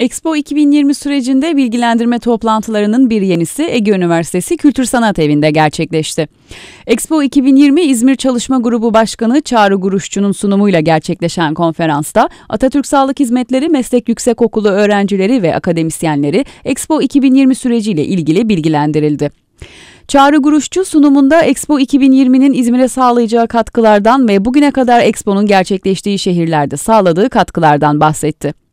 Expo 2020 sürecinde bilgilendirme toplantılarının bir yenisi Ege Üniversitesi Kültür Sanat Evi'nde gerçekleşti. Expo 2020 İzmir Çalışma Grubu Başkanı Çağrı Guruşçu'nun sunumuyla gerçekleşen konferansta Atatürk Sağlık Hizmetleri Meslek Yüksekokulu öğrencileri ve akademisyenleri Expo 2020 süreciyle ilgili bilgilendirildi. Çağrı Guruşçu sunumunda Expo 2020'nin İzmir'e sağlayacağı katkılardan ve bugüne kadar Expo'nun gerçekleştiği şehirlerde sağladığı katkılardan bahsetti.